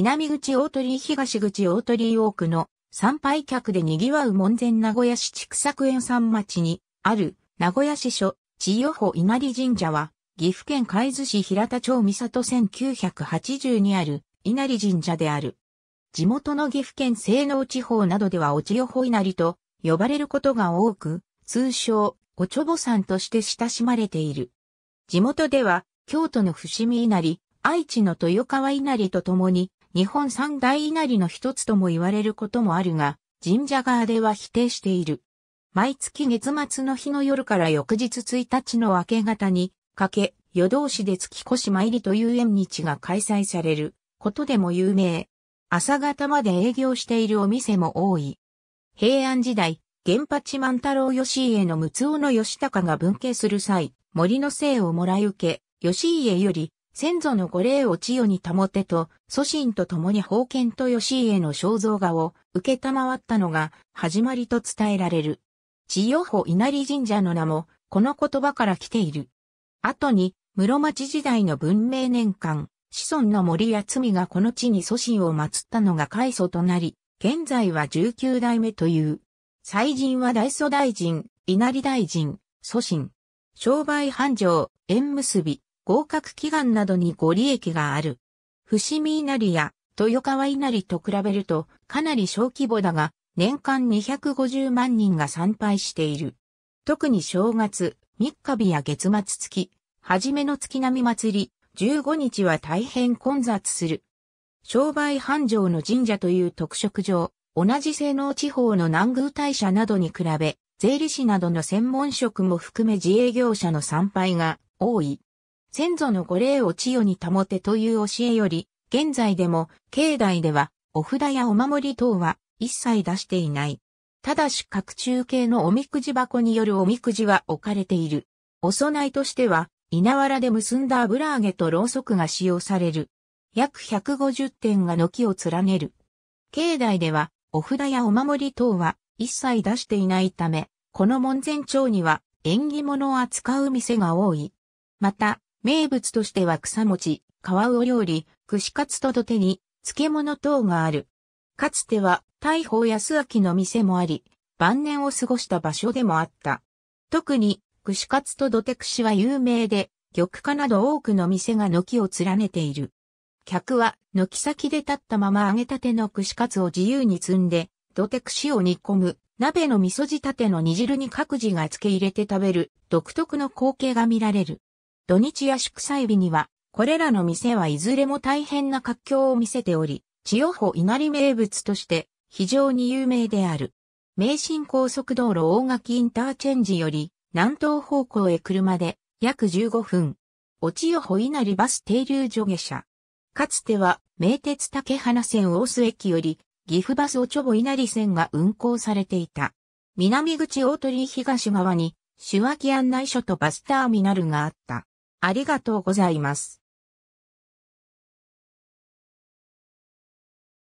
南口大鳥居東口大鳥居多くの参拝客で賑わう門前名古屋市畜作園山町にある名古屋市所千代保稲荷神社は岐阜県海津市平田町三里1980にある稲荷神社である。地元の岐阜県西能地方などではお千代保稲荷と呼ばれることが多く、通称おちょぼさんとして親しまれている。地元では京都の伏見稲荷、愛知の豊川稲荷とともに日本三大稲荷の一つとも言われることもあるが、神社側では否定している。毎月月末の日の夜から翌日1日の明け方に、かけ、夜通しで月越し参りという縁日が開催されることでも有名。朝方まで営業しているお店も多い。平安時代、原八万太郎義家の六尾の義高が文系する際、森の姓をもらい受け、義家より先祖の御霊を千代に保てと、祖神と共に封建と吉家の肖像画を受けたまわったのが始まりと伝えられる。千代保稲荷神社の名も、この言葉から来ている。後に、室町時代の文明年間、子孫の森や罪がこの地に祖神を祀ったのが開祖となり、現在は19代目という。祭神は大祖大臣、稲荷大臣、祖神。商売繁盛、縁結び、合格祈願などにご利益がある。伏見稲荷や豊川稲荷と比べるとかなり小規模だが、年間250万人が参拝している。特に正月、三日日や月末月、初めの月並み祭り、15日は大変混雑する。商売繁盛の神社という特色上、同じ性能地方の南宮大社などに比べ、税理士などの専門職も含め自営業者の参拝が多い。先祖の御霊を千代に保てという教えより、現在でも、境内では、お札やお守り等は一切出していない。ただし各中系のおみくじ箱によるおみくじは置かれている。お供えとしては、稲わらで結んだ油揚げとろうそくが使用される。約150点が軒を連ねる。境内では、お札やお守り等は一切出していないため、この門前町には縁起物を扱う店が多い。また、名物としては草餅、皮魚料理、串カツと土手に、漬物等がある。かつては、大砲安明の店もあり、晩年を過ごした場所でもあった。特に、串カツと土手串は有名で、玉化など多くの店が軒を連ねている。客は、軒先で立ったまま揚げたての串カツを自由に積んで、土手串を煮込む、鍋の味噌仕立ての煮汁に各自が漬け入れて食べる、独特の光景が見られる。土日や祝祭日には、これらの店はいずれも大変な活況を見せており、千代保稲荷名物として非常に有名である。名神高速道路大垣インターチェンジより南東方向へ車で約15分。お千代保稲荷バス停留所下車。かつては名鉄竹花線大須駅より岐阜バスおちょぼ稲荷線が運行されていた。南口大鳥東側に手話機案内所とバスターミナルがあった。ありがとうございます。